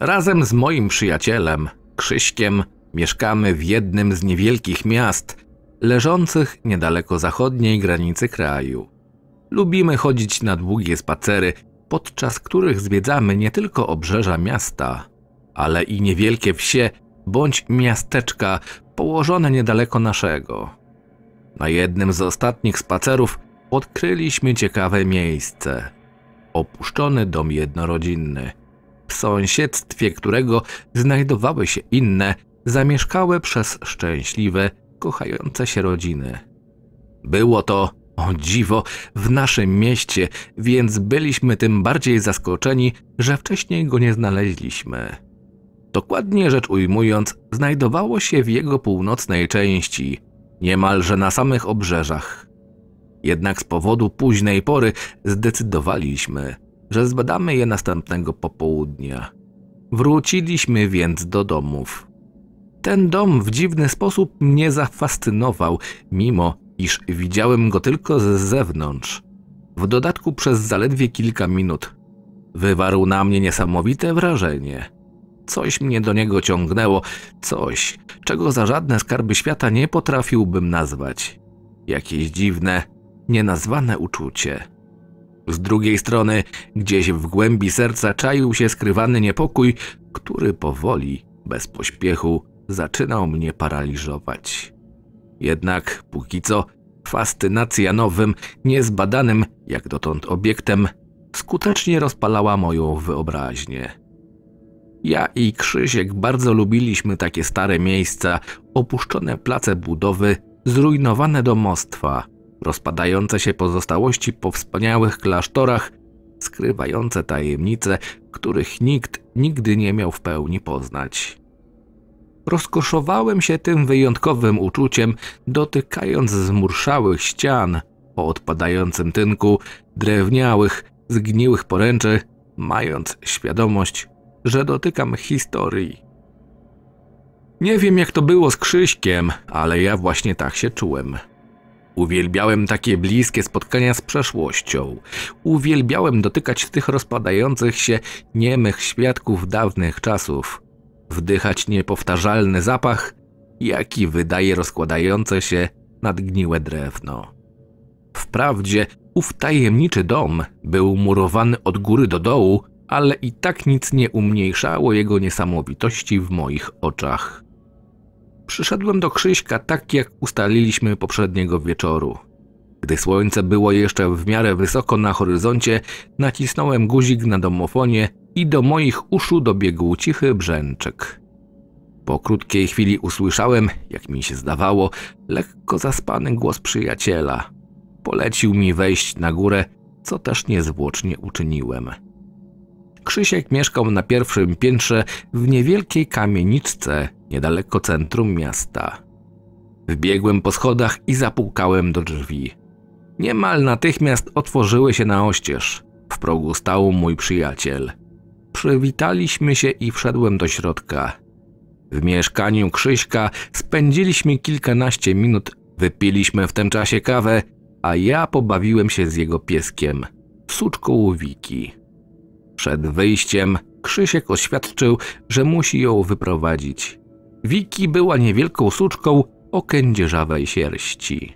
Razem z moim przyjacielem, Krzyśkiem, mieszkamy w jednym z niewielkich miast, leżących niedaleko zachodniej granicy kraju. Lubimy chodzić na długie spacery, podczas których zwiedzamy nie tylko obrzeża miasta, ale i niewielkie wsie bądź miasteczka położone niedaleko naszego. Na jednym z ostatnich spacerów odkryliśmy ciekawe miejsce opuszczony dom jednorodzinny w sąsiedztwie którego znajdowały się inne, zamieszkałe przez szczęśliwe, kochające się rodziny. Było to, o dziwo, w naszym mieście, więc byliśmy tym bardziej zaskoczeni, że wcześniej go nie znaleźliśmy. Dokładnie rzecz ujmując, znajdowało się w jego północnej części, niemalże na samych obrzeżach. Jednak z powodu późnej pory zdecydowaliśmy – że zbadamy je następnego popołudnia. Wróciliśmy więc do domów. Ten dom w dziwny sposób mnie zafascynował, mimo iż widziałem go tylko z zewnątrz. W dodatku przez zaledwie kilka minut. Wywarł na mnie niesamowite wrażenie. Coś mnie do niego ciągnęło, coś, czego za żadne skarby świata nie potrafiłbym nazwać. Jakieś dziwne, nienazwane uczucie. Z drugiej strony, gdzieś w głębi serca czaił się skrywany niepokój, który powoli, bez pośpiechu, zaczynał mnie paraliżować. Jednak póki co fascynacja nowym, niezbadanym jak dotąd obiektem skutecznie rozpalała moją wyobraźnię. Ja i Krzysiek bardzo lubiliśmy takie stare miejsca, opuszczone place budowy, zrujnowane domostwa – rozpadające się pozostałości po wspaniałych klasztorach, skrywające tajemnice, których nikt nigdy nie miał w pełni poznać. Rozkoszowałem się tym wyjątkowym uczuciem, dotykając zmurszałych ścian, po odpadającym tynku, drewniałych, zgniłych poręczy, mając świadomość, że dotykam historii. Nie wiem jak to było z Krzyśkiem, ale ja właśnie tak się czułem. Uwielbiałem takie bliskie spotkania z przeszłością. Uwielbiałem dotykać tych rozpadających się niemych świadków dawnych czasów. Wdychać niepowtarzalny zapach, jaki wydaje rozkładające się nadgniłe drewno. Wprawdzie ów tajemniczy dom był murowany od góry do dołu, ale i tak nic nie umniejszało jego niesamowitości w moich oczach. Przyszedłem do Krzyśka tak, jak ustaliliśmy poprzedniego wieczoru. Gdy słońce było jeszcze w miarę wysoko na horyzoncie, nacisnąłem guzik na domofonie i do moich uszu dobiegł cichy brzęczek. Po krótkiej chwili usłyszałem, jak mi się zdawało, lekko zaspany głos przyjaciela. Polecił mi wejść na górę, co też niezwłocznie uczyniłem. Krzysiek mieszkał na pierwszym piętrze w niewielkiej kamieniczce, niedaleko centrum miasta. Wbiegłem po schodach i zapukałem do drzwi. Niemal natychmiast otworzyły się na oścież. W progu stał mój przyjaciel. Przywitaliśmy się i wszedłem do środka. W mieszkaniu Krzyśka spędziliśmy kilkanaście minut, wypiliśmy w tym czasie kawę, a ja pobawiłem się z jego pieskiem, suczką Wiki. Przed wyjściem Krzysiek oświadczył, że musi ją wyprowadzić. Wiki była niewielką suczką o kędzierzawej sierści.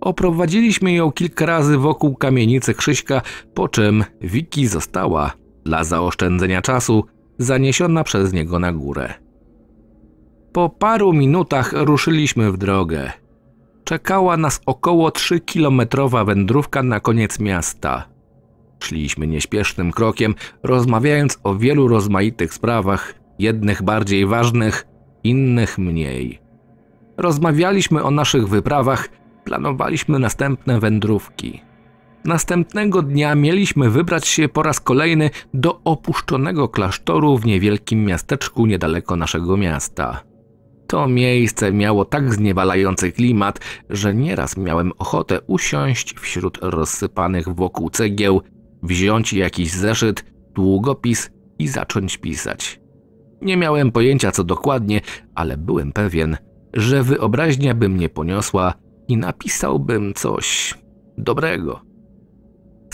Oprowadziliśmy ją kilka razy wokół kamienicy Krzyśka, po czym Wiki została, dla zaoszczędzenia czasu, zaniesiona przez niego na górę. Po paru minutach ruszyliśmy w drogę. Czekała nas około 3-kilometrowa wędrówka na koniec miasta. Szliśmy nieśpiesznym krokiem, rozmawiając o wielu rozmaitych sprawach, jednych bardziej ważnych, innych mniej. Rozmawialiśmy o naszych wyprawach, planowaliśmy następne wędrówki. Następnego dnia mieliśmy wybrać się po raz kolejny do opuszczonego klasztoru w niewielkim miasteczku niedaleko naszego miasta. To miejsce miało tak zniewalający klimat, że nieraz miałem ochotę usiąść wśród rozsypanych wokół cegieł, wziąć jakiś zeszyt, długopis i zacząć pisać. Nie miałem pojęcia co dokładnie, ale byłem pewien, że wyobraźnia by mnie poniosła i napisałbym coś dobrego.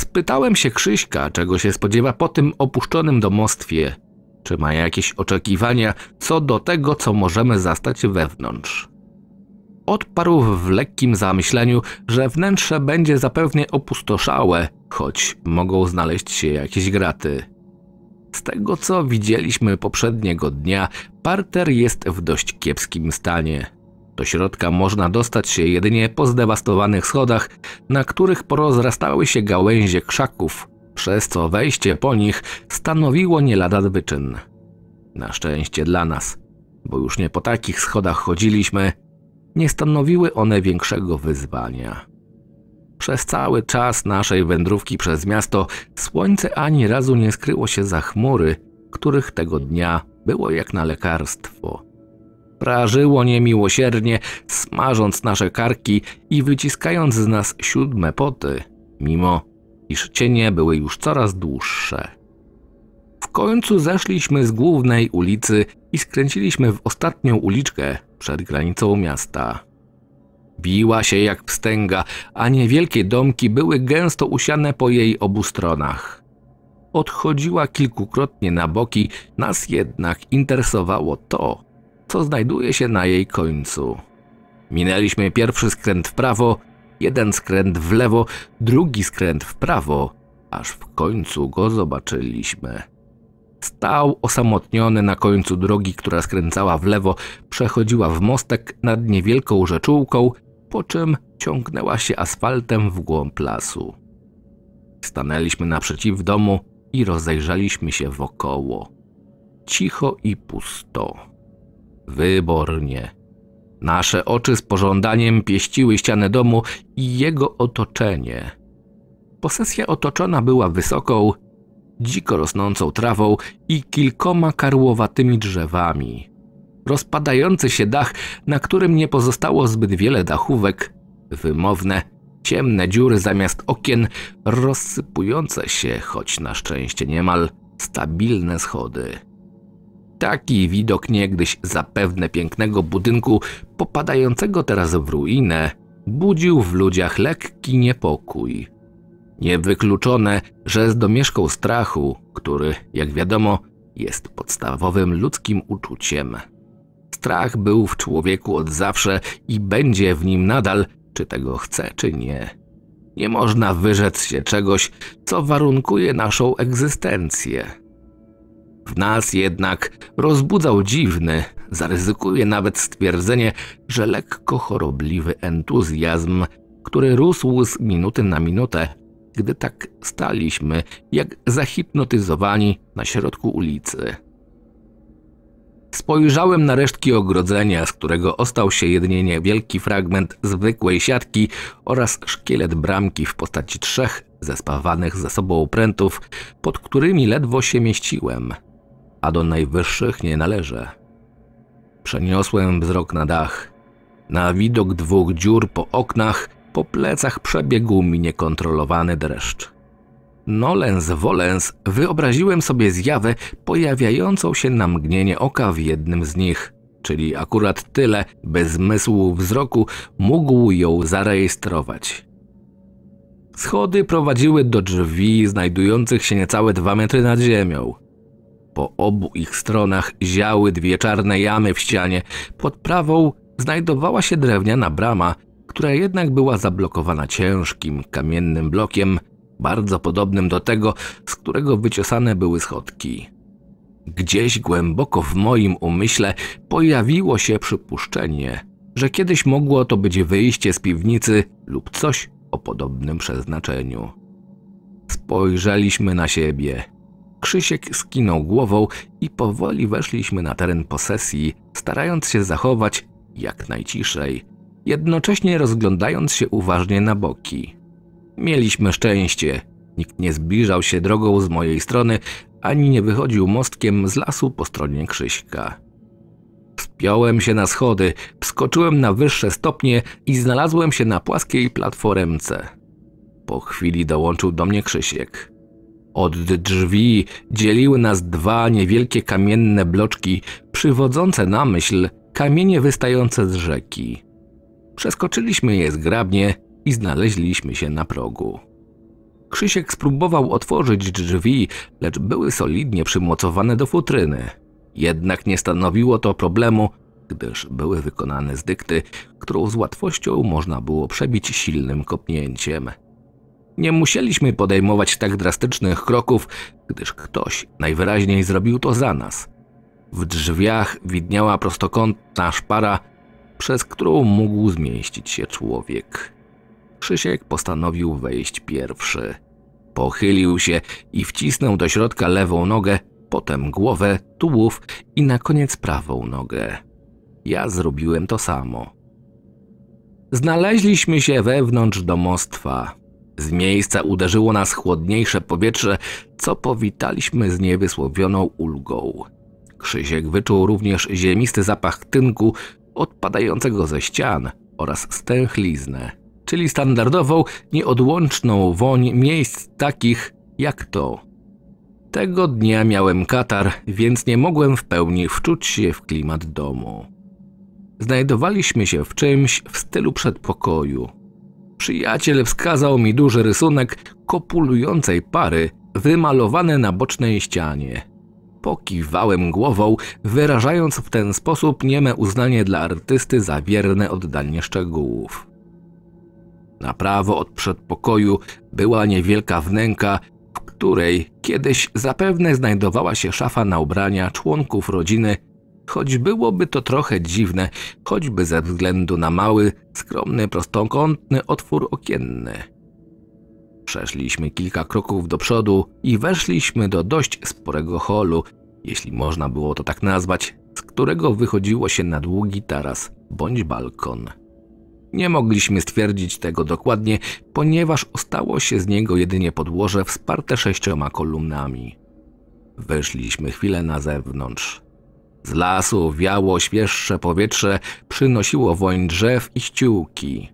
Spytałem się Krzyśka, czego się spodziewa po tym opuszczonym domostwie, czy ma jakieś oczekiwania co do tego, co możemy zastać wewnątrz. Odparł w lekkim zamyśleniu, że wnętrze będzie zapewne opustoszałe, choć mogą znaleźć się jakieś graty. Z tego co widzieliśmy poprzedniego dnia, parter jest w dość kiepskim stanie. Do środka można dostać się jedynie po zdewastowanych schodach, na których porozrastały się gałęzie krzaków, przez co wejście po nich stanowiło nie lada wyczyn. Na szczęście dla nas, bo już nie po takich schodach chodziliśmy, nie stanowiły one większego wyzwania. Przez cały czas naszej wędrówki przez miasto słońce ani razu nie skryło się za chmury, których tego dnia było jak na lekarstwo. Prażyło niemiłosiernie, smażąc nasze karki i wyciskając z nas siódme poty, mimo iż cienie były już coraz dłuższe. W końcu zeszliśmy z głównej ulicy i skręciliśmy w ostatnią uliczkę przed granicą miasta. Biła się jak pstęga, a niewielkie domki były gęsto usiane po jej obu stronach. Odchodziła kilkukrotnie na boki, nas jednak interesowało to, co znajduje się na jej końcu. Minęliśmy pierwszy skręt w prawo, jeden skręt w lewo, drugi skręt w prawo, aż w końcu go zobaczyliśmy. Stał osamotniony na końcu drogi, która skręcała w lewo, przechodziła w mostek nad niewielką rzeczułką po czym ciągnęła się asfaltem w głąb lasu. Stanęliśmy naprzeciw domu i rozejrzeliśmy się wokoło. Cicho i pusto. Wybornie. Nasze oczy z pożądaniem pieściły ścianę domu i jego otoczenie. Posesja otoczona była wysoką, dziko rosnącą trawą i kilkoma karłowatymi drzewami rozpadający się dach, na którym nie pozostało zbyt wiele dachówek, wymowne, ciemne dziury zamiast okien, rozsypujące się, choć na szczęście niemal stabilne schody. Taki widok niegdyś zapewne pięknego budynku, popadającego teraz w ruinę, budził w ludziach lekki niepokój. Niewykluczone, że z domieszką strachu, który, jak wiadomo, jest podstawowym ludzkim uczuciem, Strach był w człowieku od zawsze i będzie w nim nadal, czy tego chce, czy nie. Nie można wyrzec się czegoś, co warunkuje naszą egzystencję. W nas jednak rozbudzał dziwny, zaryzykuje nawet stwierdzenie, że lekko chorobliwy entuzjazm, który rósł z minuty na minutę, gdy tak staliśmy, jak zahipnotyzowani na środku ulicy. Spojrzałem na resztki ogrodzenia, z którego ostał się jedynie niewielki fragment zwykłej siatki oraz szkielet bramki w postaci trzech zespawanych ze sobą prętów, pod którymi ledwo się mieściłem, a do najwyższych nie należy. Przeniosłem wzrok na dach. Na widok dwóch dziur po oknach, po plecach przebiegł mi niekontrolowany dreszcz. Nolens volens wyobraziłem sobie zjawę pojawiającą się na mgnienie oka w jednym z nich, czyli akurat tyle, by zmysł wzroku mógł ją zarejestrować. Schody prowadziły do drzwi znajdujących się niecałe dwa metry nad ziemią. Po obu ich stronach ziały dwie czarne jamy w ścianie, pod prawą znajdowała się drewniana brama, która jednak była zablokowana ciężkim kamiennym blokiem, bardzo podobnym do tego, z którego wyciosane były schodki. Gdzieś głęboko w moim umyśle pojawiło się przypuszczenie, że kiedyś mogło to być wyjście z piwnicy lub coś o podobnym przeznaczeniu. Spojrzeliśmy na siebie. Krzysiek skinął głową i powoli weszliśmy na teren posesji, starając się zachować jak najciszej, jednocześnie rozglądając się uważnie na boki. Mieliśmy szczęście. Nikt nie zbliżał się drogą z mojej strony, ani nie wychodził mostkiem z lasu po stronie Krzyśka. Wspiąłem się na schody, wskoczyłem na wyższe stopnie i znalazłem się na płaskiej platformce. Po chwili dołączył do mnie Krzysiek. Od drzwi dzieliły nas dwa niewielkie kamienne bloczki, przywodzące na myśl kamienie wystające z rzeki. Przeskoczyliśmy je zgrabnie i znaleźliśmy się na progu. Krzysiek spróbował otworzyć drzwi, lecz były solidnie przymocowane do futryny. Jednak nie stanowiło to problemu, gdyż były wykonane z dykty, którą z łatwością można było przebić silnym kopnięciem. Nie musieliśmy podejmować tak drastycznych kroków, gdyż ktoś najwyraźniej zrobił to za nas. W drzwiach widniała prostokątna szpara, przez którą mógł zmieścić się człowiek. Krzysiek postanowił wejść pierwszy. Pochylił się i wcisnął do środka lewą nogę, potem głowę, tułów i na koniec prawą nogę. Ja zrobiłem to samo. Znaleźliśmy się wewnątrz domostwa. Z miejsca uderzyło nas chłodniejsze powietrze, co powitaliśmy z niewysłowioną ulgą. Krzysiek wyczuł również ziemisty zapach tynku odpadającego ze ścian oraz stęchliznę czyli standardową, nieodłączną woń miejsc takich jak to. Tego dnia miałem katar, więc nie mogłem w pełni wczuć się w klimat domu. Znajdowaliśmy się w czymś w stylu przedpokoju. Przyjaciel wskazał mi duży rysunek kopulującej pary wymalowany na bocznej ścianie. Pokiwałem głową, wyrażając w ten sposób nieme uznanie dla artysty za wierne oddanie szczegółów. Na prawo od przedpokoju była niewielka wnęka, w której kiedyś zapewne znajdowała się szafa na ubrania członków rodziny, choć byłoby to trochę dziwne, choćby ze względu na mały, skromny, prostokątny otwór okienny. Przeszliśmy kilka kroków do przodu i weszliśmy do dość sporego holu, jeśli można było to tak nazwać, z którego wychodziło się na długi taras bądź balkon. Nie mogliśmy stwierdzić tego dokładnie, ponieważ ostało się z niego jedynie podłoże wsparte sześcioma kolumnami. Weszliśmy chwilę na zewnątrz. Z lasu wiało świeższe powietrze, przynosiło woń drzew i ściółki.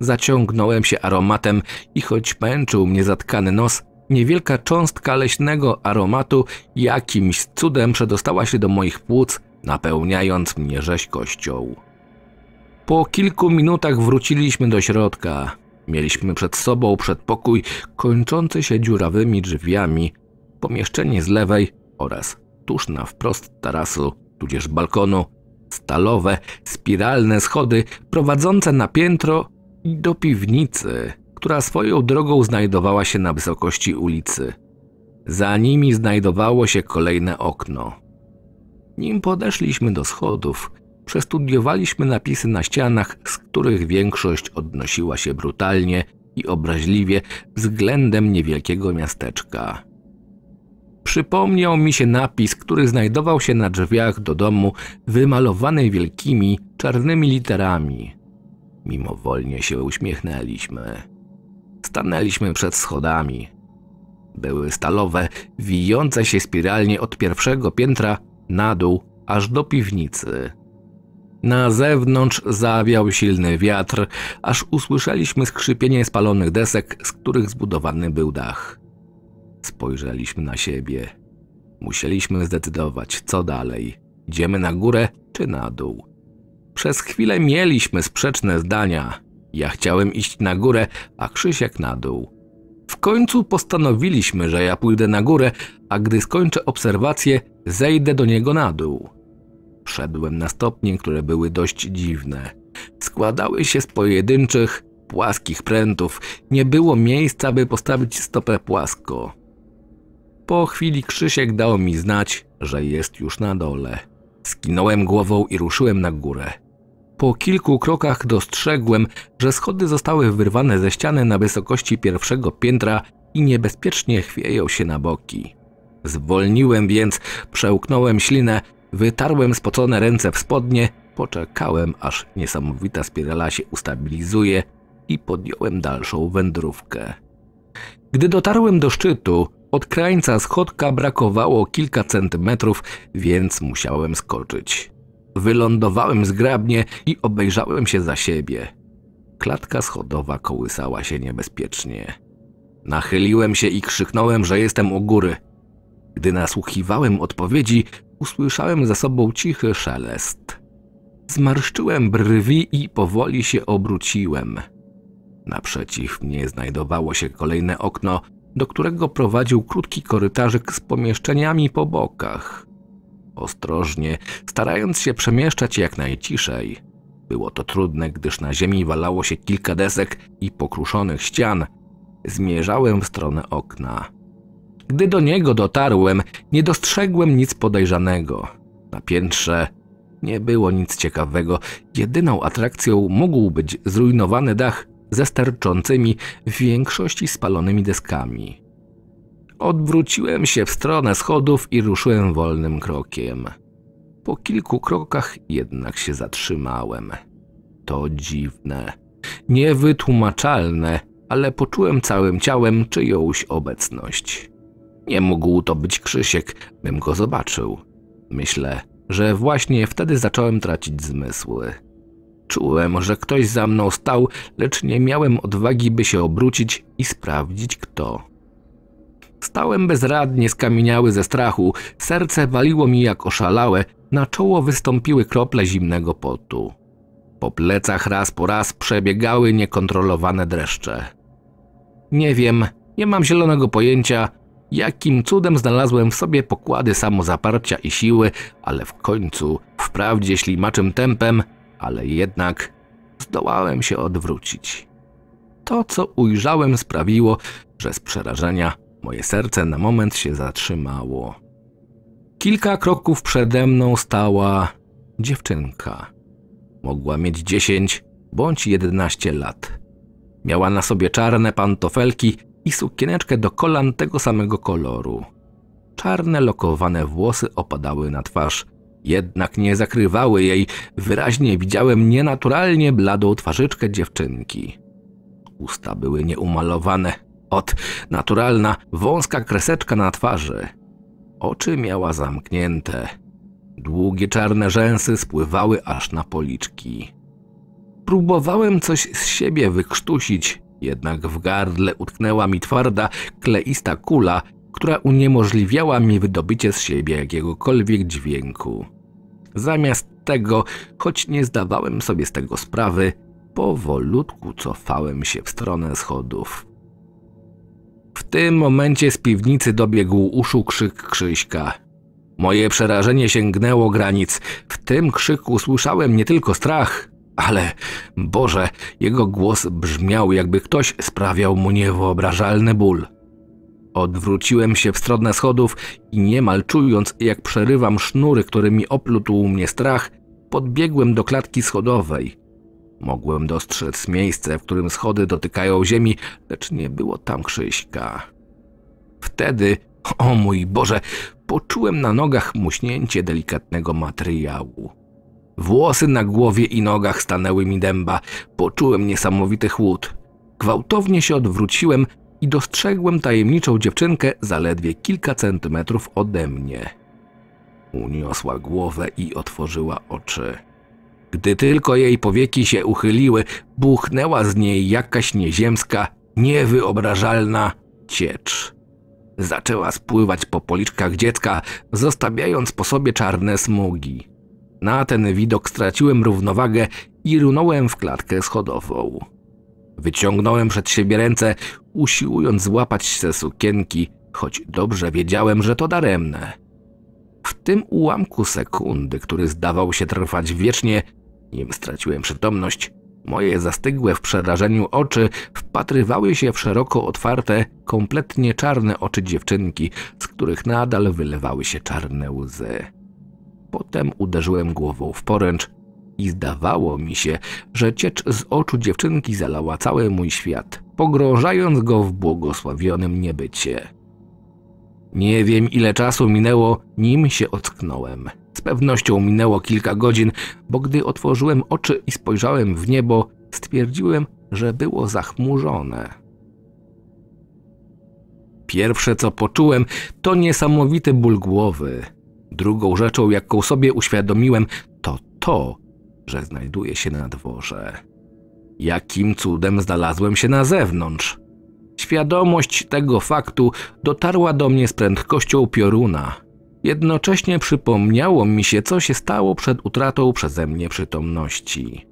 Zaciągnąłem się aromatem i choć męczył mnie zatkany nos, niewielka cząstka leśnego aromatu jakimś cudem przedostała się do moich płuc, napełniając mnie rzeźkością. Po kilku minutach wróciliśmy do środka. Mieliśmy przed sobą przedpokój kończący się dziurawymi drzwiami, pomieszczenie z lewej oraz tuż na wprost tarasu, tudzież balkonu, stalowe, spiralne schody prowadzące na piętro i do piwnicy, która swoją drogą znajdowała się na wysokości ulicy. Za nimi znajdowało się kolejne okno. Nim podeszliśmy do schodów, przestudiowaliśmy napisy na ścianach, z których większość odnosiła się brutalnie i obraźliwie względem niewielkiego miasteczka. Przypomniał mi się napis, który znajdował się na drzwiach do domu, wymalowany wielkimi, czarnymi literami. Mimowolnie się uśmiechnęliśmy. Stanęliśmy przed schodami. Były stalowe, wijące się spiralnie od pierwszego piętra na dół aż do piwnicy. Na zewnątrz zawiał silny wiatr, aż usłyszeliśmy skrzypienie spalonych desek, z których zbudowany był dach. Spojrzeliśmy na siebie. Musieliśmy zdecydować, co dalej. Idziemy na górę czy na dół. Przez chwilę mieliśmy sprzeczne zdania. Ja chciałem iść na górę, a Krzysiek na dół. W końcu postanowiliśmy, że ja pójdę na górę, a gdy skończę obserwację, zejdę do niego na dół. Szedłem na stopnie, które były dość dziwne. Składały się z pojedynczych, płaskich prętów. Nie było miejsca, by postawić stopę płasko. Po chwili Krzysiek dał mi znać, że jest już na dole. Skinąłem głową i ruszyłem na górę. Po kilku krokach dostrzegłem, że schody zostały wyrwane ze ściany na wysokości pierwszego piętra i niebezpiecznie chwieją się na boki. Zwolniłem więc, przełknąłem ślinę Wytarłem spocone ręce w spodnie, poczekałem aż niesamowita spirala się ustabilizuje i podjąłem dalszą wędrówkę. Gdy dotarłem do szczytu, od krańca schodka brakowało kilka centymetrów, więc musiałem skoczyć. Wylądowałem zgrabnie i obejrzałem się za siebie. Klatka schodowa kołysała się niebezpiecznie. Nachyliłem się i krzyknąłem, że jestem u góry. Gdy nasłuchiwałem odpowiedzi, Usłyszałem za sobą cichy szelest. Zmarszczyłem brwi i powoli się obróciłem. Naprzeciw mnie znajdowało się kolejne okno, do którego prowadził krótki korytarzek z pomieszczeniami po bokach. Ostrożnie, starając się przemieszczać jak najciszej. Było to trudne, gdyż na ziemi walało się kilka desek i pokruszonych ścian. Zmierzałem w stronę okna. Gdy do niego dotarłem, nie dostrzegłem nic podejrzanego. Na piętrze nie było nic ciekawego. Jedyną atrakcją mógł być zrujnowany dach ze sterczącymi w większości spalonymi deskami. Odwróciłem się w stronę schodów i ruszyłem wolnym krokiem. Po kilku krokach jednak się zatrzymałem. To dziwne, niewytłumaczalne, ale poczułem całym ciałem czyjąś obecność. Nie mógł to być Krzysiek, bym go zobaczył. Myślę, że właśnie wtedy zacząłem tracić zmysły. Czułem, że ktoś za mną stał, lecz nie miałem odwagi, by się obrócić i sprawdzić kto. Stałem bezradnie skamieniały ze strachu, serce waliło mi jak oszalałe, na czoło wystąpiły krople zimnego potu. Po plecach raz po raz przebiegały niekontrolowane dreszcze. Nie wiem, nie mam zielonego pojęcia, Jakim cudem znalazłem w sobie pokłady samozaparcia i siły, ale w końcu, wprawdzie ślimaczym tempem, ale jednak zdołałem się odwrócić. To, co ujrzałem, sprawiło, że z przerażenia moje serce na moment się zatrzymało. Kilka kroków przede mną stała dziewczynka. Mogła mieć 10 bądź 11 lat. Miała na sobie czarne pantofelki i sukieneczkę do kolan tego samego koloru. Czarne lokowane włosy opadały na twarz, jednak nie zakrywały jej, wyraźnie widziałem nienaturalnie bladą twarzyczkę dziewczynki. Usta były nieumalowane, od naturalna, wąska kreseczka na twarzy. Oczy miała zamknięte. Długie czarne rzęsy spływały aż na policzki. Próbowałem coś z siebie wykrztusić, jednak w gardle utknęła mi twarda, kleista kula, która uniemożliwiała mi wydobycie z siebie jakiegokolwiek dźwięku. Zamiast tego, choć nie zdawałem sobie z tego sprawy, powolutku cofałem się w stronę schodów. W tym momencie z piwnicy dobiegł uszu krzyk Krzyśka. Moje przerażenie sięgnęło granic. W tym krzyku słyszałem nie tylko strach, ale Boże, jego głos brzmiał, jakby ktoś sprawiał mu niewyobrażalny ból. Odwróciłem się w stronę schodów i niemal czując, jak przerywam sznury, którymi oplutł mnie strach, podbiegłem do klatki schodowej. Mogłem dostrzec miejsce, w którym schody dotykają ziemi, lecz nie było tam Krzyśka. Wtedy, o mój Boże, poczułem na nogach muśnięcie delikatnego materiału. Włosy na głowie i nogach stanęły mi dęba. Poczułem niesamowity chłód. Gwałtownie się odwróciłem i dostrzegłem tajemniczą dziewczynkę zaledwie kilka centymetrów ode mnie. Uniosła głowę i otworzyła oczy. Gdy tylko jej powieki się uchyliły, buchnęła z niej jakaś nieziemska, niewyobrażalna ciecz. Zaczęła spływać po policzkach dziecka, zostawiając po sobie czarne smugi. Na ten widok straciłem równowagę i runąłem w klatkę schodową. Wyciągnąłem przed siebie ręce, usiłując złapać się sukienki, choć dobrze wiedziałem, że to daremne. W tym ułamku sekundy, który zdawał się trwać wiecznie, nim straciłem przytomność, moje zastygłe w przerażeniu oczy wpatrywały się w szeroko otwarte, kompletnie czarne oczy dziewczynki, z których nadal wylewały się czarne łzy. Potem uderzyłem głową w poręcz i zdawało mi się, że ciecz z oczu dziewczynki zalała cały mój świat, pogrążając go w błogosławionym niebycie. Nie wiem ile czasu minęło, nim się ocknąłem. Z pewnością minęło kilka godzin, bo gdy otworzyłem oczy i spojrzałem w niebo, stwierdziłem, że było zachmurzone. Pierwsze co poczułem to niesamowity ból głowy. Drugą rzeczą, jaką sobie uświadomiłem, to to, że znajduję się na dworze. Jakim cudem znalazłem się na zewnątrz? Świadomość tego faktu dotarła do mnie z prędkością pioruna. Jednocześnie przypomniało mi się, co się stało przed utratą przeze mnie przytomności.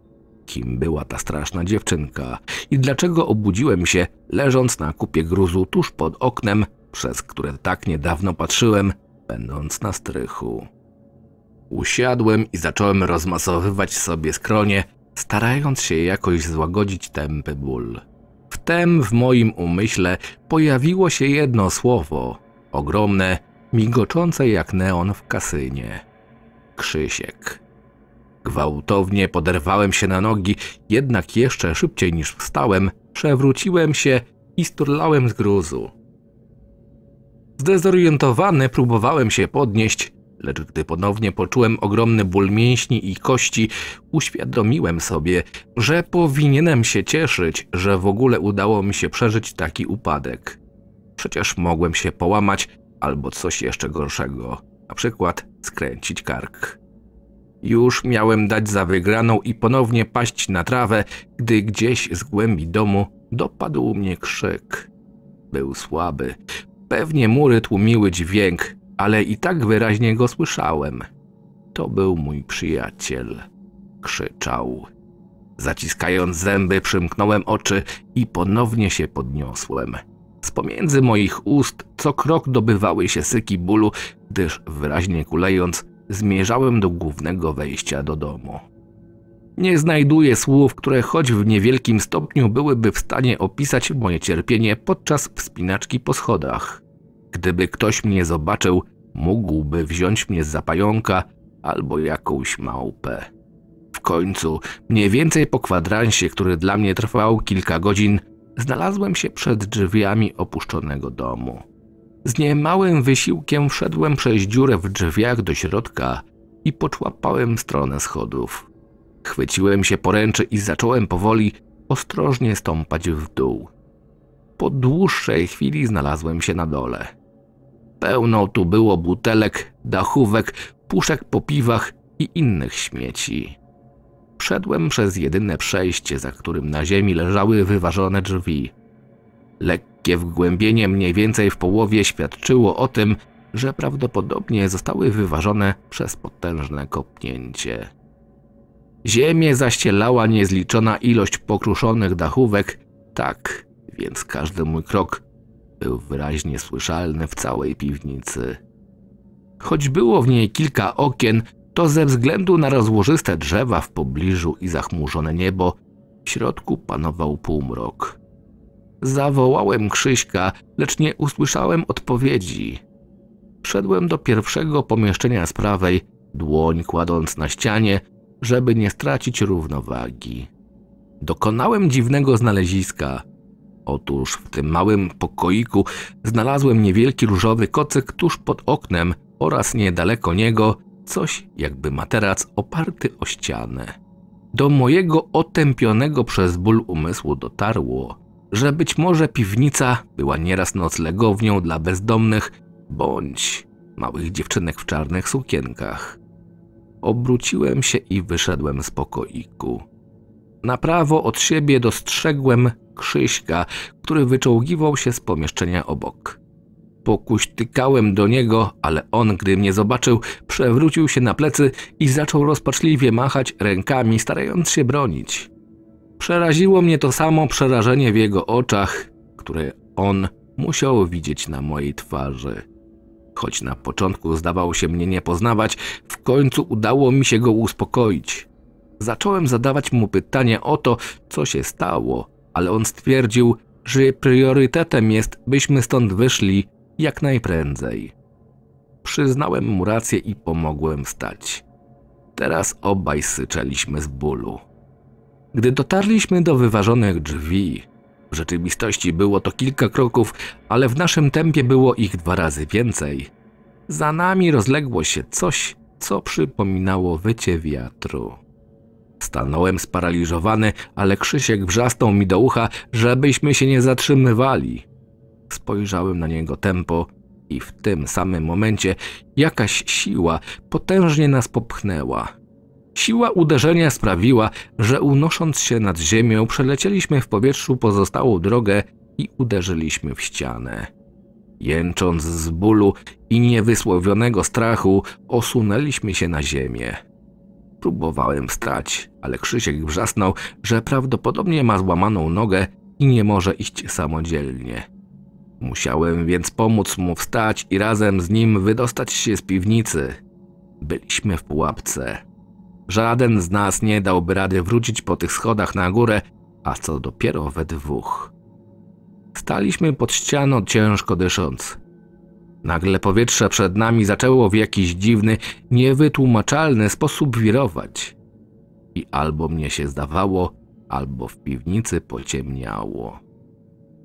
Kim była ta straszna dziewczynka i dlaczego obudziłem się, leżąc na kupie gruzu tuż pod oknem, przez które tak niedawno patrzyłem, będąc na strychu. Usiadłem i zacząłem rozmasowywać sobie skronie, starając się jakoś złagodzić tępy ból. Wtem w moim umyśle pojawiło się jedno słowo, ogromne, migoczące jak neon w kasynie. Krzysiek. Gwałtownie poderwałem się na nogi, jednak jeszcze szybciej niż wstałem, przewróciłem się i sturlałem z gruzu. Zdezorientowany próbowałem się podnieść, lecz gdy ponownie poczułem ogromny ból mięśni i kości, uświadomiłem sobie, że powinienem się cieszyć, że w ogóle udało mi się przeżyć taki upadek. Przecież mogłem się połamać albo coś jeszcze gorszego, na przykład skręcić kark. Już miałem dać za wygraną i ponownie paść na trawę, gdy gdzieś z głębi domu dopadł mnie krzyk. Był słaby, Pewnie mury tłumiły dźwięk, ale i tak wyraźnie go słyszałem. To był mój przyjaciel. Krzyczał. Zaciskając zęby, przymknąłem oczy i ponownie się podniosłem. Z pomiędzy moich ust co krok dobywały się syki bólu, gdyż wyraźnie kulejąc, zmierzałem do głównego wejścia do domu. Nie znajduję słów, które choć w niewielkim stopniu byłyby w stanie opisać moje cierpienie podczas wspinaczki po schodach. Gdyby ktoś mnie zobaczył, mógłby wziąć mnie za pająka albo jakąś małpę. W końcu, mniej więcej po kwadransie, który dla mnie trwał kilka godzin, znalazłem się przed drzwiami opuszczonego domu. Z niemałym wysiłkiem wszedłem przez dziurę w drzwiach do środka i poczłapałem stronę schodów. Chwyciłem się poręczy i zacząłem powoli, ostrożnie stąpać w dół. Po dłuższej chwili znalazłem się na dole. Pełno tu było butelek, dachówek, puszek po piwach i innych śmieci. Wszedłem przez jedyne przejście, za którym na ziemi leżały wyważone drzwi. Lekkie wgłębienie mniej więcej w połowie świadczyło o tym, że prawdopodobnie zostały wyważone przez potężne kopnięcie. Ziemię zaścielała niezliczona ilość pokruszonych dachówek, tak, więc każdy mój krok był wyraźnie słyszalny w całej piwnicy. Choć było w niej kilka okien, to ze względu na rozłożyste drzewa w pobliżu i zachmurzone niebo, w środku panował półmrok. Zawołałem Krzyśka, lecz nie usłyszałem odpowiedzi. Wszedłem do pierwszego pomieszczenia z prawej, dłoń kładąc na ścianie – żeby nie stracić równowagi. Dokonałem dziwnego znaleziska. Otóż w tym małym pokoiku znalazłem niewielki różowy kocyk tuż pod oknem oraz niedaleko niego coś jakby materac oparty o ścianę. Do mojego otępionego przez ból umysłu dotarło, że być może piwnica była nieraz noclegownią dla bezdomnych bądź małych dziewczynek w czarnych sukienkach. Obróciłem się i wyszedłem z pokoiku. Na prawo od siebie dostrzegłem Krzyśka, który wyczołgiwał się z pomieszczenia obok. Pokuśtykałem do niego, ale on, gdy mnie zobaczył, przewrócił się na plecy i zaczął rozpaczliwie machać rękami, starając się bronić. Przeraziło mnie to samo przerażenie w jego oczach, które on musiał widzieć na mojej twarzy. Choć na początku zdawał się mnie nie poznawać, w końcu udało mi się go uspokoić. Zacząłem zadawać mu pytanie o to, co się stało, ale on stwierdził, że priorytetem jest, byśmy stąd wyszli jak najprędzej. Przyznałem mu rację i pomogłem wstać. Teraz obaj syczeliśmy z bólu. Gdy dotarliśmy do wyważonych drzwi, w rzeczywistości było to kilka kroków, ale w naszym tempie było ich dwa razy więcej. Za nami rozległo się coś, co przypominało wycie wiatru. Stanąłem sparaliżowany, ale Krzysiek wrzasnął mi do ucha, żebyśmy się nie zatrzymywali. Spojrzałem na niego tempo i w tym samym momencie jakaś siła potężnie nas popchnęła. Siła uderzenia sprawiła, że unosząc się nad ziemią, przelecieliśmy w powietrzu pozostałą drogę i uderzyliśmy w ścianę. Jęcząc z bólu i niewysłowionego strachu, osunęliśmy się na ziemię. Próbowałem wstać, ale Krzysiek wrzasnął, że prawdopodobnie ma złamaną nogę i nie może iść samodzielnie. Musiałem więc pomóc mu wstać i razem z nim wydostać się z piwnicy. Byliśmy w pułapce. Żaden z nas nie dałby rady wrócić po tych schodach na górę, a co dopiero we dwóch. Staliśmy pod ścianą ciężko dysząc. Nagle powietrze przed nami zaczęło w jakiś dziwny, niewytłumaczalny sposób wirować. I albo mnie się zdawało, albo w piwnicy pociemniało.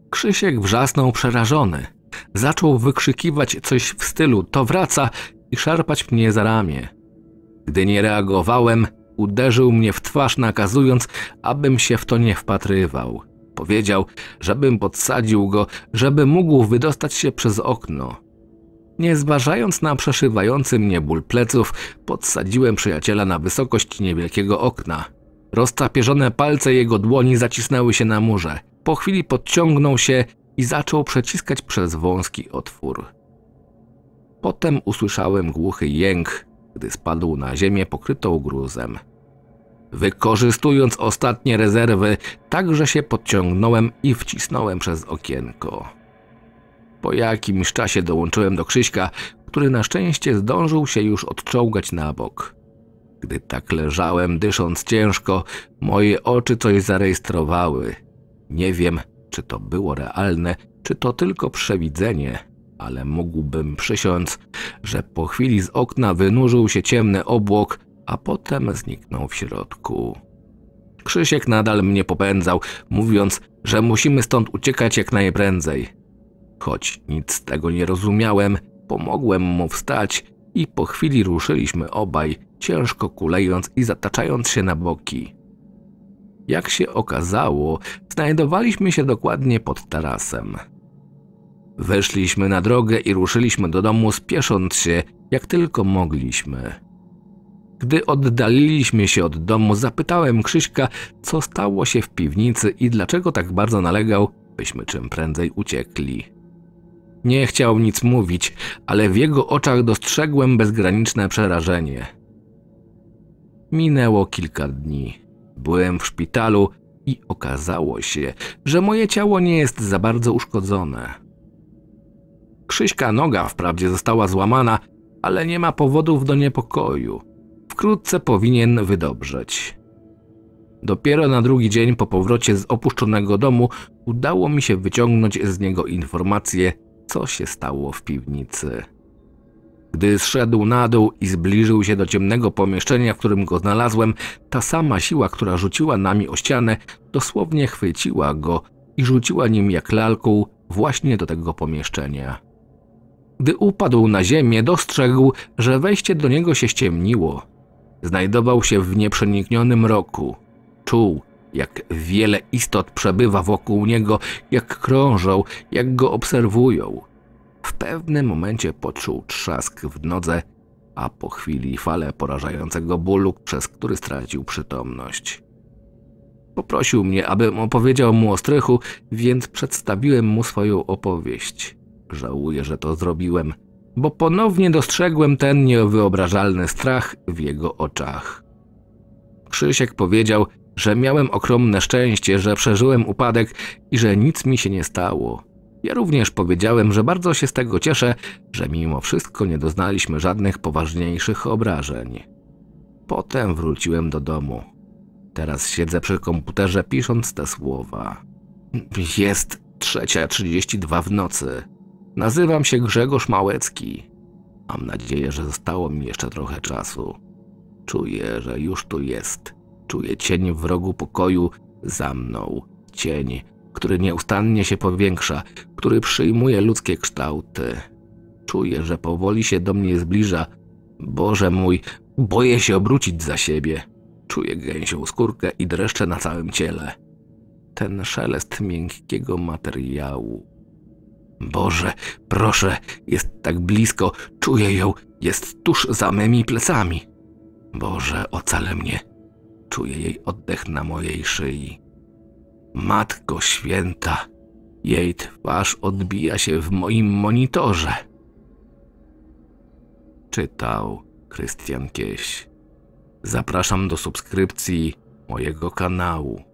Krzysiek wrzasnął przerażony. Zaczął wykrzykiwać coś w stylu to wraca i szarpać mnie za ramię. Gdy nie reagowałem, uderzył mnie w twarz, nakazując, abym się w to nie wpatrywał. Powiedział, żebym podsadził go, żeby mógł wydostać się przez okno. Nie zważając na przeszywający mnie ból pleców, podsadziłem przyjaciela na wysokość niewielkiego okna. Roztapierzone palce jego dłoni zacisnęły się na murze. Po chwili podciągnął się i zaczął przeciskać przez wąski otwór. Potem usłyszałem głuchy jęk, gdy spadł na ziemię pokrytą gruzem. Wykorzystując ostatnie rezerwy, także się podciągnąłem i wcisnąłem przez okienko. Po jakimś czasie dołączyłem do Krzyśka, który na szczęście zdążył się już odczołgać na bok. Gdy tak leżałem, dysząc ciężko, moje oczy coś zarejestrowały. Nie wiem, czy to było realne, czy to tylko przewidzenie ale mógłbym przysiąc, że po chwili z okna wynurzył się ciemny obłok, a potem zniknął w środku. Krzysiek nadal mnie popędzał, mówiąc, że musimy stąd uciekać jak najprędzej. Choć nic z tego nie rozumiałem, pomogłem mu wstać i po chwili ruszyliśmy obaj, ciężko kulejąc i zataczając się na boki. Jak się okazało, znajdowaliśmy się dokładnie pod tarasem. Weszliśmy na drogę i ruszyliśmy do domu, spiesząc się, jak tylko mogliśmy. Gdy oddaliliśmy się od domu, zapytałem Krzyśka, co stało się w piwnicy i dlaczego tak bardzo nalegał, byśmy czym prędzej uciekli. Nie chciał nic mówić, ale w jego oczach dostrzegłem bezgraniczne przerażenie. Minęło kilka dni. Byłem w szpitalu i okazało się, że moje ciało nie jest za bardzo uszkodzone. Krzyśka noga wprawdzie została złamana, ale nie ma powodów do niepokoju. Wkrótce powinien wydobrzeć. Dopiero na drugi dzień po powrocie z opuszczonego domu udało mi się wyciągnąć z niego informację, co się stało w piwnicy. Gdy zszedł na dół i zbliżył się do ciemnego pomieszczenia, w którym go znalazłem, ta sama siła, która rzuciła nami o ścianę, dosłownie chwyciła go i rzuciła nim jak lalką właśnie do tego pomieszczenia. Gdy upadł na ziemię, dostrzegł, że wejście do niego się ściemniło. Znajdował się w nieprzeniknionym roku. Czuł, jak wiele istot przebywa wokół niego, jak krążą, jak go obserwują. W pewnym momencie poczuł trzask w nodze, a po chwili falę porażającego bólu, przez który stracił przytomność. Poprosił mnie, abym opowiedział mu o strychu, więc przedstawiłem mu swoją opowieść. Żałuję, że to zrobiłem, bo ponownie dostrzegłem ten niewyobrażalny strach w jego oczach. Krzysiek powiedział, że miałem ogromne szczęście, że przeżyłem upadek i że nic mi się nie stało. Ja również powiedziałem, że bardzo się z tego cieszę, że mimo wszystko nie doznaliśmy żadnych poważniejszych obrażeń. Potem wróciłem do domu. Teraz siedzę przy komputerze pisząc te słowa. Jest trzecia trzydzieści dwa w nocy. Nazywam się Grzegorz Małecki. Mam nadzieję, że zostało mi jeszcze trochę czasu. Czuję, że już tu jest. Czuję cień w rogu pokoju za mną. Cień, który nieustannie się powiększa, który przyjmuje ludzkie kształty. Czuję, że powoli się do mnie zbliża. Boże mój, boję się obrócić za siebie. Czuję gęsią skórkę i dreszcze na całym ciele. Ten szelest miękkiego materiału, Boże, proszę, jest tak blisko, czuję ją, jest tuż za mymi plecami. Boże, ocale mnie. Czuję jej oddech na mojej szyi. Matko święta, jej twarz odbija się w moim monitorze. Czytał Krystian Kieś. Zapraszam do subskrypcji mojego kanału.